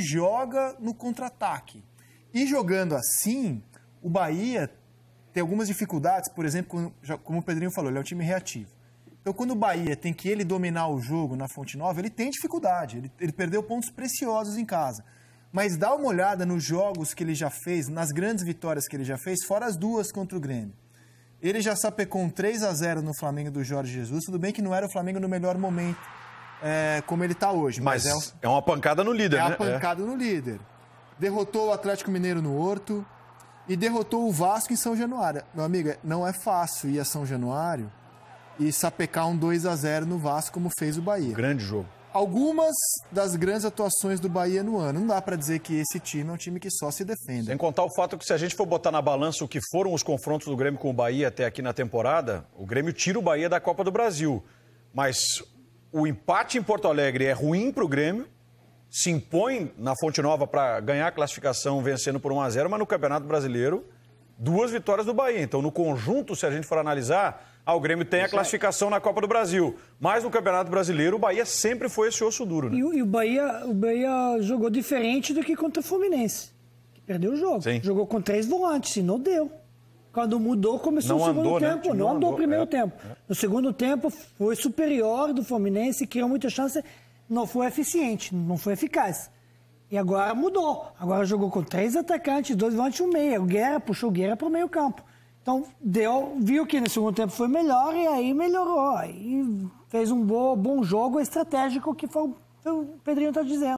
joga no contra-ataque. E jogando assim, o Bahia tem algumas dificuldades, por exemplo, como o Pedrinho falou, ele é um time reativo. Então, quando o Bahia tem que ele dominar o jogo na Fonte Nova, ele tem dificuldade, ele, ele perdeu pontos preciosos em casa. Mas dá uma olhada nos jogos que ele já fez, nas grandes vitórias que ele já fez, fora as duas contra o Grêmio. Ele já sapecou um 3 a 0 no Flamengo do Jorge Jesus, tudo bem que não era o Flamengo no melhor momento é, como ele está hoje. Mas, mas é, é, uma pancada no líder, é né? É uma pancada no líder. Derrotou o Atlético Mineiro no Horto e derrotou o Vasco em São Januário. Meu amigo, não é fácil ir a São Januário e sapecar um 2 a 0 no Vasco como fez o Bahia. Grande jogo. Algumas das grandes atuações do Bahia no ano. Não dá para dizer que esse time é um time que só se defende. Sem contar o fato que se a gente for botar na balança o que foram os confrontos do Grêmio com o Bahia até aqui na temporada, o Grêmio tira o Bahia da Copa do Brasil. Mas o empate em Porto Alegre é ruim para o Grêmio, se impõe na Fonte Nova para ganhar a classificação vencendo por 1 a 0 mas no Campeonato Brasileiro, duas vitórias do Bahia. Então, no conjunto, se a gente for analisar, ah, o Grêmio tem a é. classificação na Copa do Brasil. Mas no Campeonato Brasileiro, o Bahia sempre foi esse osso duro, né? E, e o, Bahia, o Bahia jogou diferente do que contra o Fluminense, perdeu o jogo. Sim. Jogou com três volantes e não deu. Quando mudou, começou não o segundo andou, né? tempo. Né? Não, andou, andou o primeiro é, tempo. No segundo tempo, foi superior do Fluminense, criou muita chance. Não foi eficiente, não foi eficaz. E agora mudou. Agora jogou com três atacantes, dois volantes e um meia. O Guerra puxou o Guerra para o meio campo. Então, deu, viu que no segundo tempo foi melhor e aí melhorou. E fez um bom, bom jogo estratégico, que foi o que o Pedrinho está dizendo.